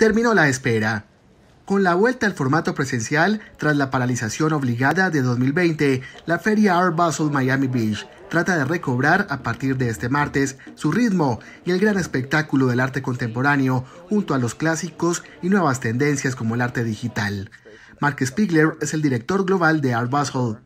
terminó la espera. Con la vuelta al formato presencial, tras la paralización obligada de 2020, la feria Art Basel Miami Beach trata de recobrar a partir de este martes su ritmo y el gran espectáculo del arte contemporáneo junto a los clásicos y nuevas tendencias como el arte digital. Mark Spiegler es el director global de Art Basel.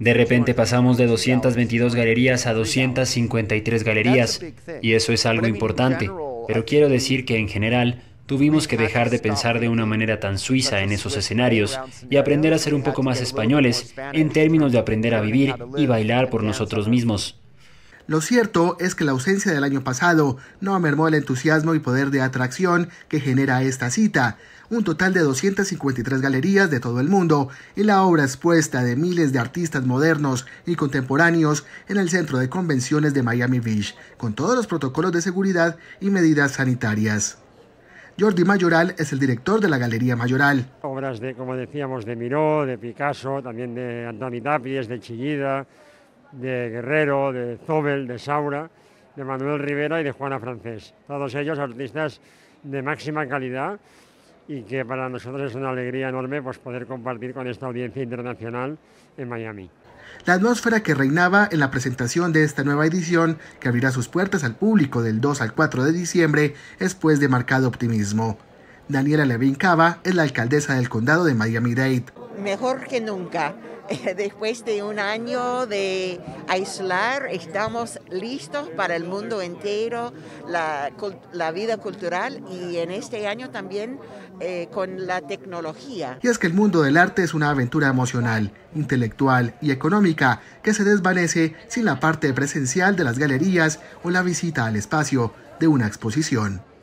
De repente pasamos de 222 galerías a 253 galerías y eso es algo importante, pero quiero decir que en general Tuvimos que dejar de pensar de una manera tan suiza en esos escenarios y aprender a ser un poco más españoles en términos de aprender a vivir y bailar por nosotros mismos. Lo cierto es que la ausencia del año pasado no amermó el entusiasmo y poder de atracción que genera esta cita. Un total de 253 galerías de todo el mundo y la obra expuesta de miles de artistas modernos y contemporáneos en el centro de convenciones de Miami Beach, con todos los protocolos de seguridad y medidas sanitarias. Jordi Mayoral es el director de la Galería Mayoral. Obras de, como decíamos, de Miró, de Picasso, también de Antoni Tapies, de Chillida, de Guerrero, de Zobel, de Saura, de Manuel Rivera y de Juana Francés. Todos ellos artistas de máxima calidad y que para nosotros es una alegría enorme pues, poder compartir con esta audiencia internacional en Miami. La atmósfera que reinaba en la presentación de esta nueva edición, que abrirá sus puertas al público del 2 al 4 de diciembre, es pues de marcado optimismo. Daniela Levin Cava es la alcaldesa del condado de Miami-Dade. Mejor que nunca eh, después de un año de aislar, estamos listos para el mundo entero, la, vida cultural y en este año también eh, con la tecnología. Y es que el mundo del arte es una aventura emocional, intelectual y económica que se desvanece sin la parte presencial de las galerías o la visita al espacio de una exposición.